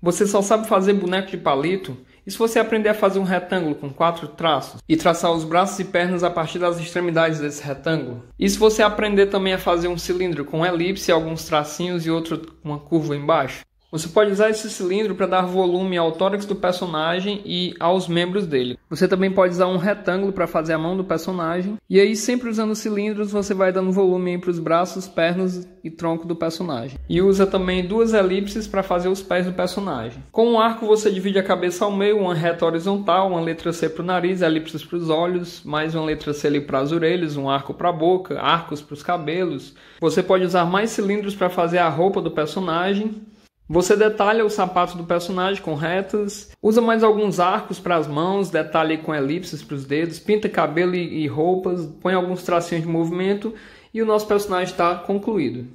Você só sabe fazer boneco de palito? E se você aprender a fazer um retângulo com quatro traços e traçar os braços e pernas a partir das extremidades desse retângulo? E se você aprender também a fazer um cilindro com elipse, alguns tracinhos e outro uma curva embaixo? Você pode usar esse cilindro para dar volume ao tórax do personagem e aos membros dele. Você também pode usar um retângulo para fazer a mão do personagem. E aí, sempre usando cilindros, você vai dando volume para os braços, pernas e tronco do personagem. E usa também duas elipses para fazer os pés do personagem. Com um arco, você divide a cabeça ao meio, uma reta horizontal, uma letra C para o nariz, elipses para os olhos, mais uma letra C para as orelhas, um arco para a boca, arcos para os cabelos. Você pode usar mais cilindros para fazer a roupa do personagem. Você detalha o sapato do personagem com retas, usa mais alguns arcos para as mãos, detalha com elipses para os dedos, pinta cabelo e roupas, põe alguns tracinhos de movimento e o nosso personagem está concluído.